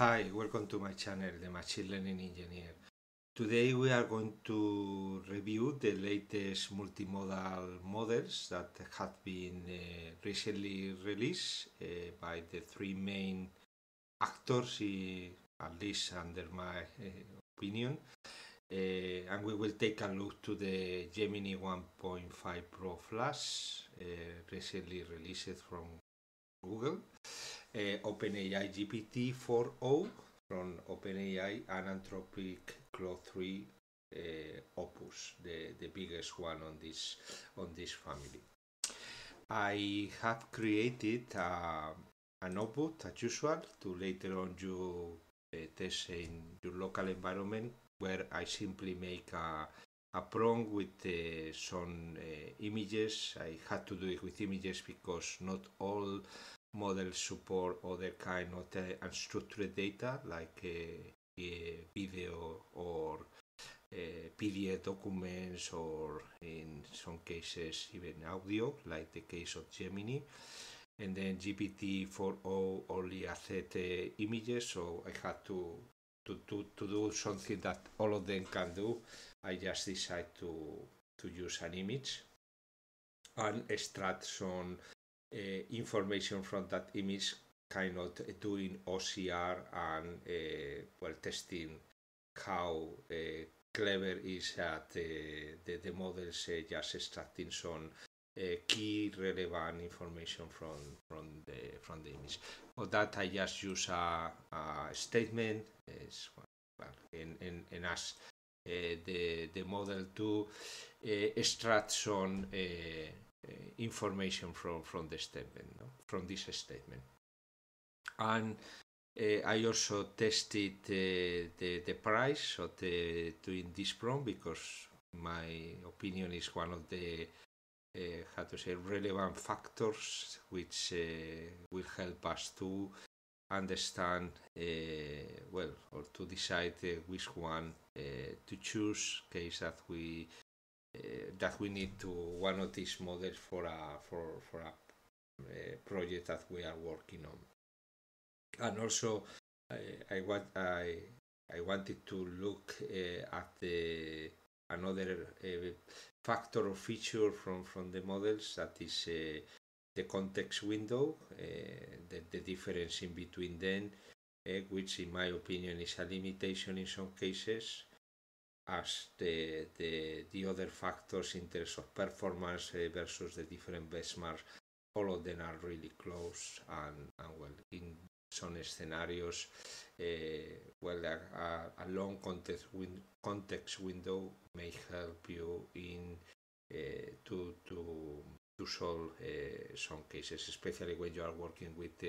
Hi, welcome to my channel, the Machine Learning Engineer. Today we are going to review the latest multimodal models that have been uh, recently released uh, by the three main actors, uh, at least under my uh, opinion. Uh, and we will take a look to the Gemini 1.5 Pro Flash uh, recently released from Google. Eh, OpenAI GPT-4o from OpenAI and Anthropic Claude 3 eh, Opus, the, the biggest one on this, on this family. I have created a, a notebook as usual to later on you uh, test in your local environment where I simply make a, a prompt with uh, some uh, images. I had to do it with images because not all models support other kind of unstructured data like uh, video or uh, eh, PDF documents or in some cases even audio, like the case of Gemini. And then GPT-40 only accept uh, images, so I had to, to, to, to do something that all of them can do. I just decided to, to use an image and extract some uh, information from that image kind of uh, doing OCR and uh, well testing how clever is that the, the models just extracting some key relevant information from from the from the image. For that, I just use a, a statement as well, and, and, and ask uh, the the model to uh, extract some uh, uh, information from, from the statement, no? from this statement. And uh, I also tested uh, the, the price of the, doing this prompt because my opinion is one of the uh, how to say relevant factors which uh, will help us to understand uh, well or to decide which one to choose case that we Eh, that we need to one of these models for a for for a eh, project that we are working on. And also, I, I want I I wanted to look uh, at the another uh, factor or feature from from the models that is uh, the context window, the, the difference in between them, which in my opinion is a limitation in some cases as the, the, the other factors in terms of performance eh, versus the different benchmarks, all of them are really close and, and well, in some scenarios, eh, well, a, a, long context, win- context window may help you in eh, to, to to solve uh, some cases, especially when you are working with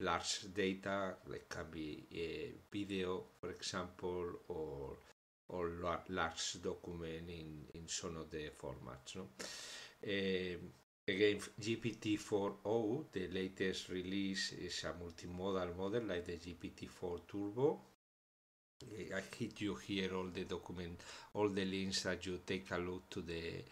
large data, like can be a video, for example, or or large document in, in some of the formats. No? Uh, again, GPT-4.0, the latest release is a multimodal model like the GPT-4 Turbo. Eh, I hit you here all the document, all the links that you take a look to the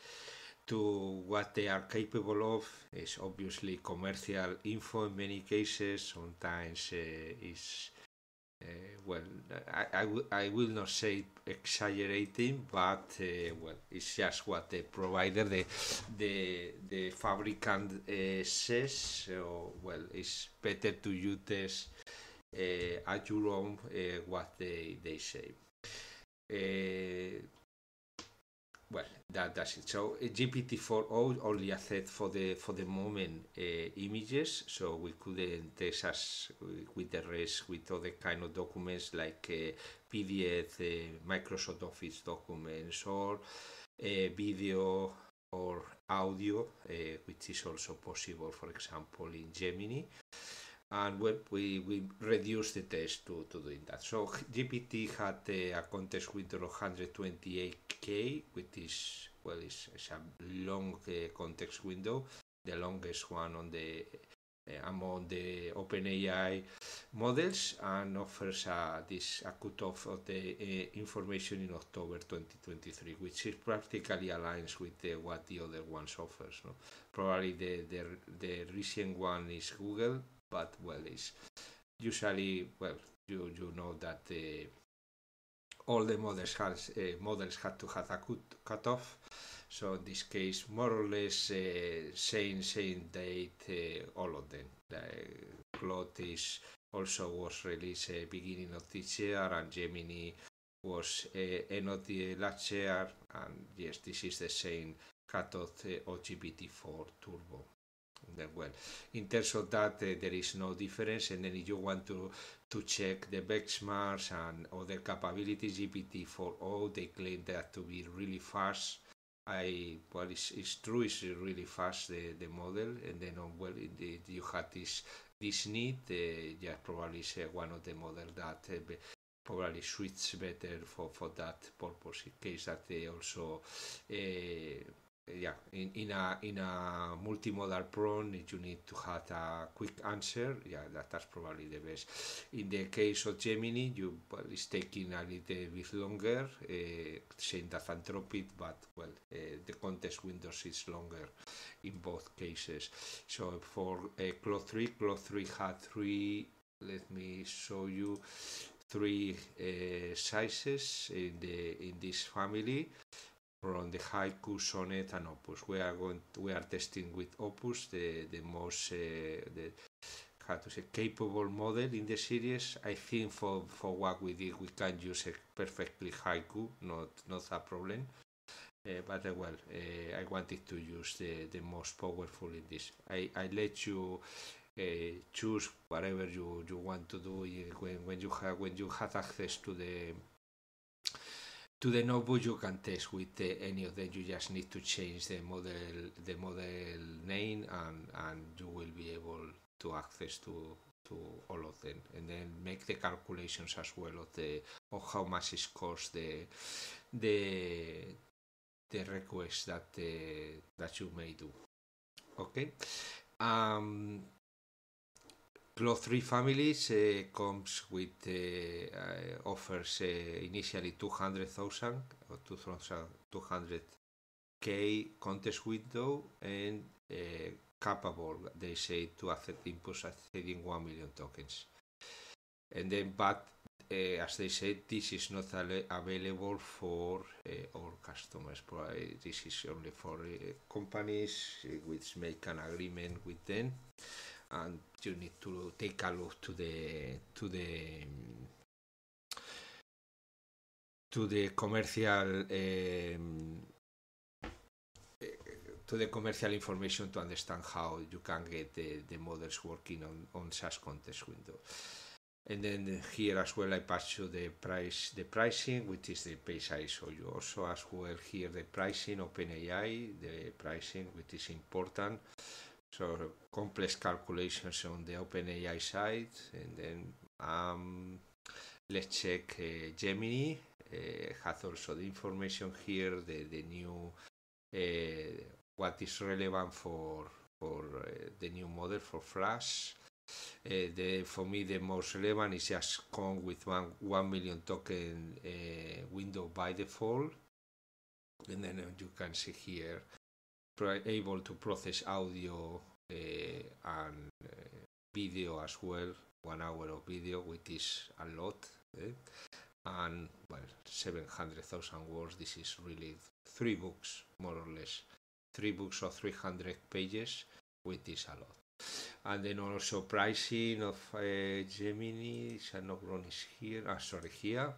to what they are capable of is obviously commercial info in many cases. Sometimes uh, is Eh, well, I, I, w- I will not say exaggerating, but eh, well, it's just what the provider, the the the fabricant eh, says. So well, it's better to use this at your own what they they say well, that does it. So uh, GPT-4o only accepts for the for the moment uh, images, so we couldn't uh, test us uh, with the rest with other kind of documents like uh, PDF, uh, Microsoft Office documents, or video or audio, which is also possible, for example, in Gemini and we, we, we reduced the test to, to doing that. So GPT had uh, a contest window of 128k, which is, well, it's, it's a long uh, context window, the longest one on the uh, among the OpenAI models, and offers uh, this a cutoff of the uh, information in October 2023, which is practically aligns with uh, what the other ones offers. No? Probably the, the, the recent one is Google, but well, it's usually well you you know that the uh, all the models has uh, models had to have a cut cutoff. So in this case, more or less uh, same same date, uh, all of them. The uh, is also was released uh, beginning of this year, and Gemini was uh, end of the last year. And yes, this is the same cut uh, OGBT4 Turbo then well in terms of that uh, there is no difference and then if you want to to check the benchmarks and other capabilities gpt for all they claim that to be really fast I well, it's, it's true. It's really fast the, the model, and then oh, well, it, it, you had this this need. Uh, yeah, probably is uh, one of the model that uh, probably suits better for for that purpose. In case that they also. Uh, yeah, in, in a in a multimodal prompt, you need to have a quick answer. Yeah, that, that's probably the best. In the case of Gemini, you well, it's taking a little bit longer, uh, same as Anthropic, but well, uh, the context windows is longer in both cases. So for uh, cloth 3, cloth 3 had three. Let me show you three uh, sizes in the in this family from the haiku, sonnet, and opus. We are going to, we are testing with opus the the most uh, the how to say capable model in the series. I think for for what we did, we can use a perfectly haiku, not not a problem. Uh, but uh, well, uh, I wanted to use the, the most powerful in this. I, I let you uh, choose whatever you, you want to do when, when you have when you have access to the to the notebook you can test with any of them you just need to change the model the model name and and you will be able to access to to all of them and then make the calculations as well of the of how much it costs the the the request that uh, that you may do okay um clo 3 families uh, comes with uh, uh, offers initially 200,000 or 200k contest window and capable, they say, to accept inputs exceeding 1 million tokens. And then, but uh, as they said, this is not available for uh, all customers. Probably this is only for uh, companies which make an agreement with them and you need to take a look to the to the to the commercial um, to the commercial information to understand how you can get the, the models working on, on such context window. And then here as well I pass you the price the pricing, which is the page I show you. Also as well here the pricing OpenAI, the pricing which is important sort of complex calculations on the OpenAI side, and then um, let's check uh, Gemini. Uh, has also the information here, the the new uh, what is relevant for for uh, the new model for Flash. Uh, the, for me, the most relevant is just con with one one million token uh, window by default, and then you can see here able to process audio uh, and eh, video as well, one hour of video, which is a lot. Eh? And well, 700,000 words, this is really three books, more or less. Three books of 300 pages, which is a lot. And then also pricing of uh, Gemini, one is here, ah, sorry, here.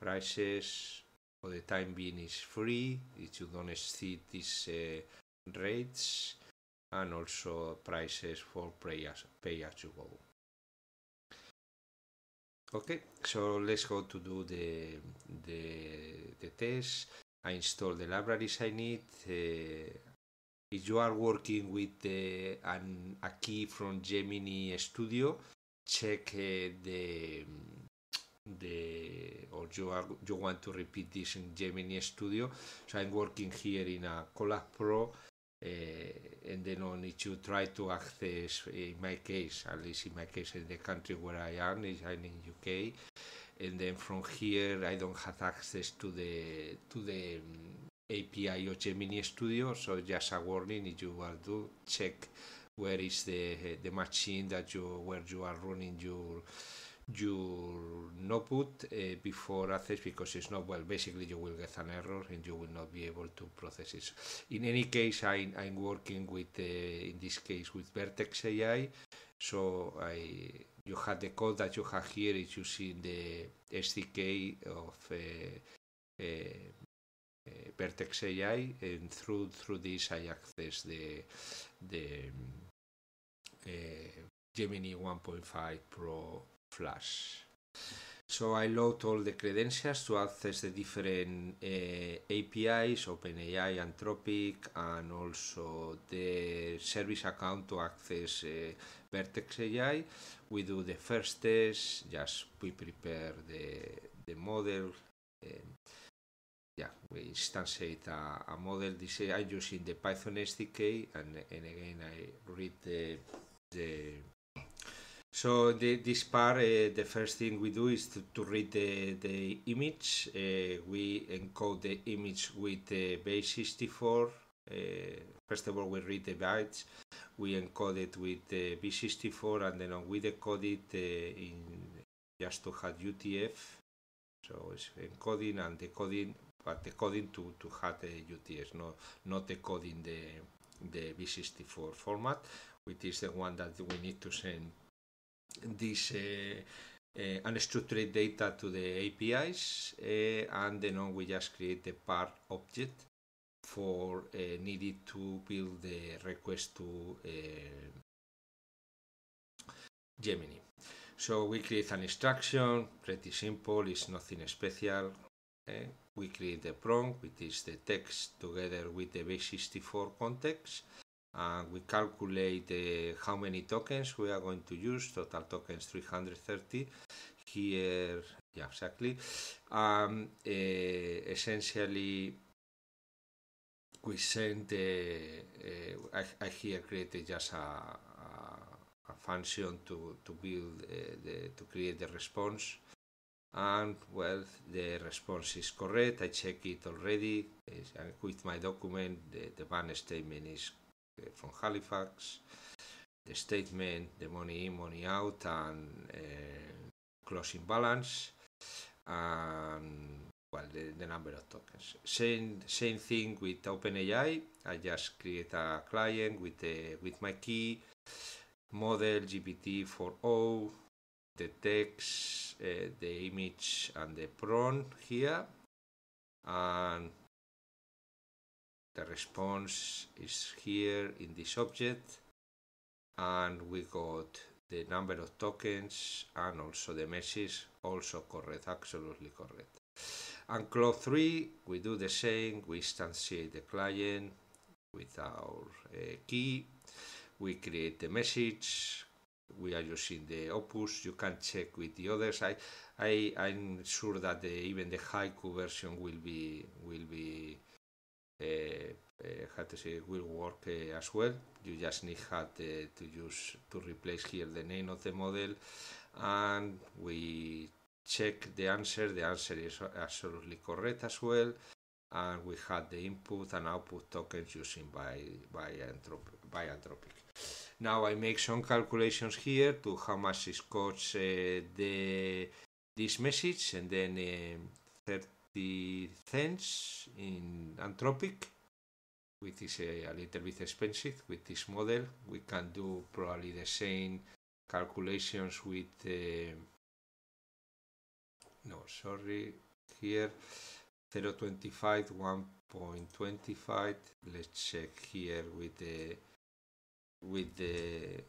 Prices for the time being is free. If you don't see this uh, rates and also prices for pay as, pay as you go. Okay, so let's go to do the, the, the test. I install the libraries I need. Uh, if you are working with the, uh, an, a key from Gemini Studio, check uh, the the or you are you want to repeat this in Gemini Studio. So I'm working here in a Colab Pro Eh, and then only to try to access, eh, in my case, at least in my case, in the country where I am, is I'm in UK, and then from here I don't have access to the to the mm, API of Gemini Studio. So just a warning: if you are to check where is the the machine that you where you are running your you no put uh, before access because it's not well basically you will get an error and you will not be able to process it in any case I, am working with uh, in this case with vertex ai so i you have the code that you have here is using the sdk of uh, vertex ai and through through this i access the the Gemini 1.5 Pro Flash. So I load all the credentials to access the different uh, eh, APIs, OpenAI, Anthropic, and also the service account to access uh, Vertex AI. We do the first test, just we prepare the, the model. Um, yeah, we instantiate a, a model. This I'm using the Python SDK, and, and again I read the, the So the, this part, uh, the first thing we do is to, to read the, the image. Uh, we encode the image with uh, base64. first of all, we read the bytes. We encode it with uh, B64 and then we decode it uh, in just to have UTF. So it's encoding and decoding, but decoding to, to have the UTF, no, not decoding the, the B64 format, which is the one that we need to send this uh, uh, unstructured data to the APIs uh, and then we just create the part object for needed to build the request to Gemini. So we create an instruction, pretty simple, it's nothing special. We create the prompt, which is the text together with the base64 context and uh, we calculate uh, how many tokens we are going to use total tokens 330 here yeah exactly um, uh, essentially we send uh, uh, I, I, here created just a, a, a, function to, to build uh, the, to create the response and well the response is correct I check it already with my document the, the ban statement is Eh, from Halifax, the statement, the money in, money out, and closing eh, balance, and well, the, the number of tokens. Same same thing with OpenAI. I just create a client with the eh, with my key model GPT-4o, the text, uh, the image, and the prompt here, and the response is here in this object and we got the number of tokens and also the message also correct absolutely correct and clause 3 we do the same we instantiate the client with our uh, key we create the message we are using the opus you can check with the others i i i'm sure that the, even the haiku version will be will be had to say will work as well. You just need had to use to replace here the name of the model, and we check the answer. The answer is absolutely correct as well and we had the input and output tokens using by by, by Anthropic. Now I make some calculations here to how much it costs uh, eh, the this message and then uh, the cents in Anthropic, which is a, a, little bit expensive. With this model, we can do probably the same calculations with. Uh, no, sorry, here 0.25, 1.25. Let's check here with the with the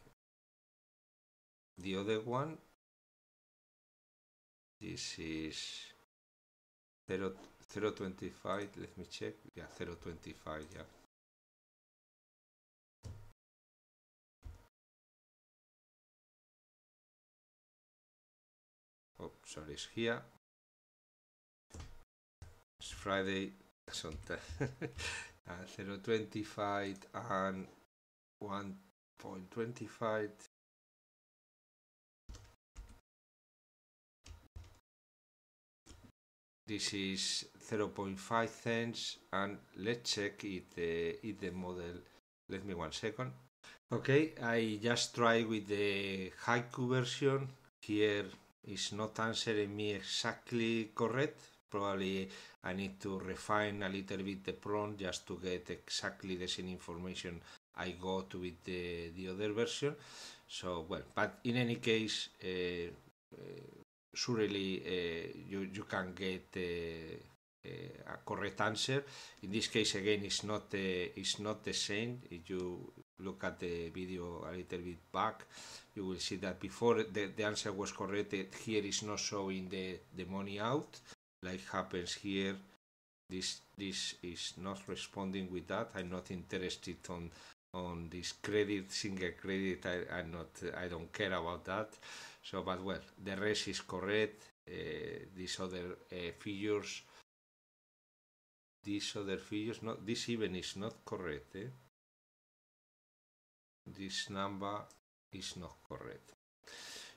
the other one. This is 0, 025, let me check. Yeah, 025, yeah. Oh, sorry, it's here. It's Friday, son uh, 025 and 1.25 This is 0.5 cents and let's check if the, if the model, let me one second. Okay, I just try with the haiku version. Here is not answering me exactly correct. Probably I need to refine a little bit the prompt just to get exactly the same information I got with the, the other version. So, well, but in any case, uh, uh, surely eh, you, you can get eh, eh, a correct answer. In this case, again, it's not it's not the same. If you look at the video a little bit back, you will see that before the, the answer was correct. Here is not showing the the money out like happens here. This this is not responding with that. I'm not interested on on this credit single credit. I, I'm not. I don't care about that. So, but well, the rest is correct. Uh, these other uh, figures, these other figures, no, this even is not correct. Eh? This number is not correct.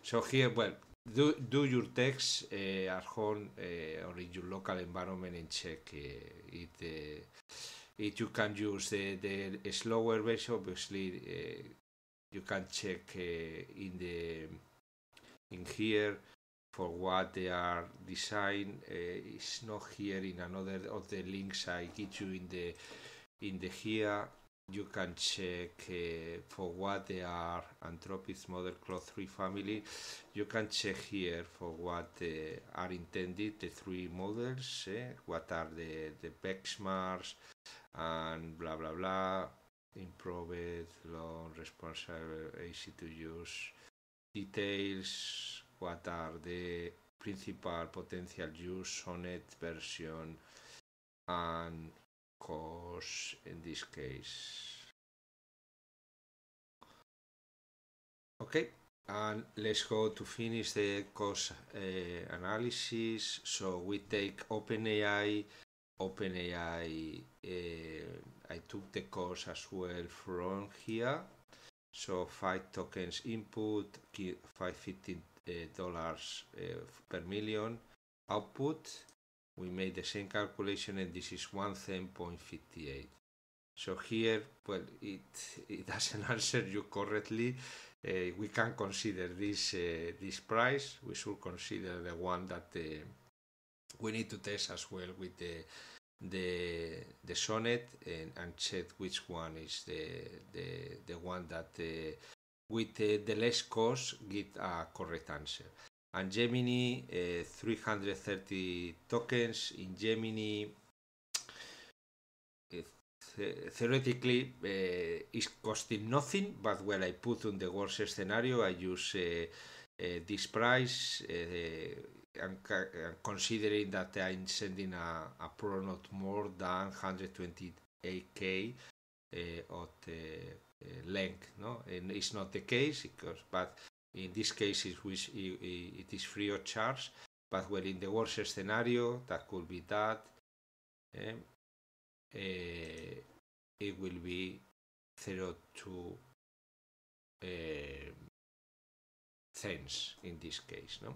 So here, well, do, do your text uh, at home or in your local environment and check it. if you can use the, the slower version, obviously you can check in the in here for what they are designed uh, is not here in another of the links I give you in the in the here you can check eh, for what they are Anthropic Model Cloth three family you can check here for what uh, are intended the three models eh, what are the the benchmarks and blah blah blah improved long responsible easy to use details what are the principal potential use sonnet version and cost in this case. Okay, and let's go to finish the cost uh, eh, analysis. So we take OpenAI, OpenAI, uh, I took the cost as well from here so five tokens input, five fifty eh, dollars eh, per million output. We made the same calculation, and this is one ten point fifty eight. So here, well, it it doesn't answer you correctly. Uh, we can consider this uh, this price. We should consider the one that uh, we need to test as well with the the the sonnet and, and check which one is the the, the one that uh, with the, uh, the less cost get a correct answer. And Gemini, uh, 330 tokens in Gemini. Uh, theoretically, uh, is costing nothing. But when I put on the worst scenario, I use uh, this price and, considering that I'm sending a, a pro not more than 128k uh, eh, of the eh, length, no? And it's not the case because, but in this case it, which it is free of charge. But well, in the worst scenario, that could be that. Um, uh, it will be 0 uh, cents in this case, no?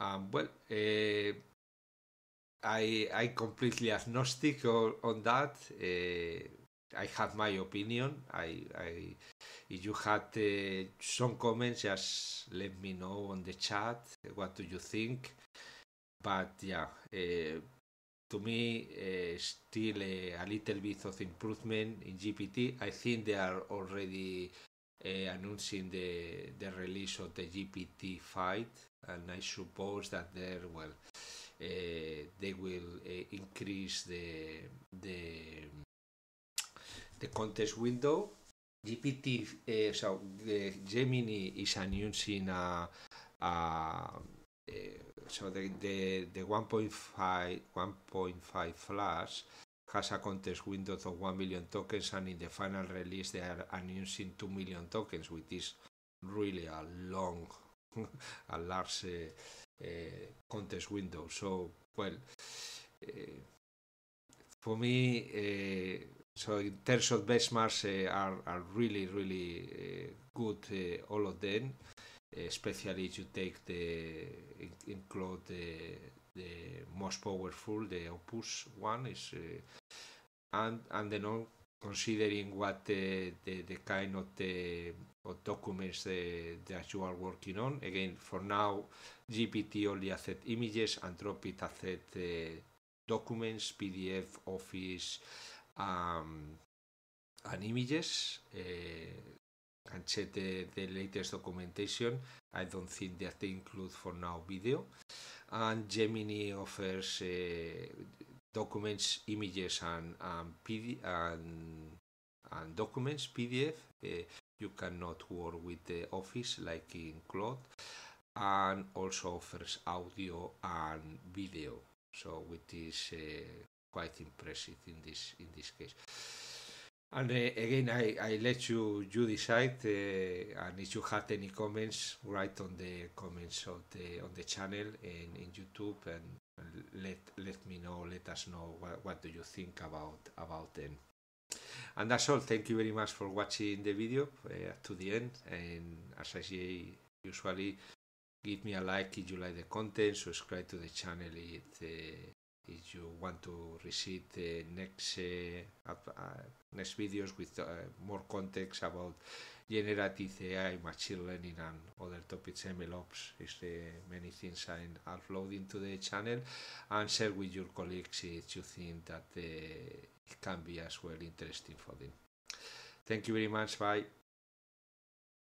Um, well, uh, I I completely agnostic on, that. Uh, I have my opinion. I, I if you had uh, some comments, just let me know on the chat. What do you think? But yeah, to me, still a, a, little bit of improvement in GPT. I think they are already announcing the the release of the GPT 5 and I suppose that there well uh, they will uh, increase the the the contest window. GPT uh, so the Gemini is announcing a, uh, uh, uh, so the the, the 1.5 1.5 flash has a contest window of 1 million tokens and in the final release they are announcing 2 million tokens which is really a long a large eh, contest window. So, well, eh, for me, eh, so in terms of benchmarks, are, are really, really good, all of them especially if you take the include the the most powerful the opus one is uh, and and then on considering what the, the the kind of the o documents uh, that you are working on. Again, for now, GPT only accept images, Anthropic accept uh, documents, PDF, Office, um, and images. Uh, and check the, the latest documentation. I don't think that they include for now video. And Gemini offers uh, documents, images, and and, PD, and and documents PDF. Uh, you cannot work with the office like in cloud and also offers audio and video so which is uh, quite impressive in this in this case and uh, again I, I let you you decide uh, and if you have any comments write on the comments of the on the channel and in youtube and let let me know let us know what, what do you think about about them and that's all. Thank you very much for watching the video uh, to the end. And as I say, usually give me a like if you like the content, subscribe to the channel if, uh, if you want to receive the next uh, uh, next videos with uh, more context about generative AI, machine learning, and other topics. MLOps is the many things I'm uploading to the channel, and share with your colleagues if you think that the uh, can be as well interesting for them. Thank you very much. Bye.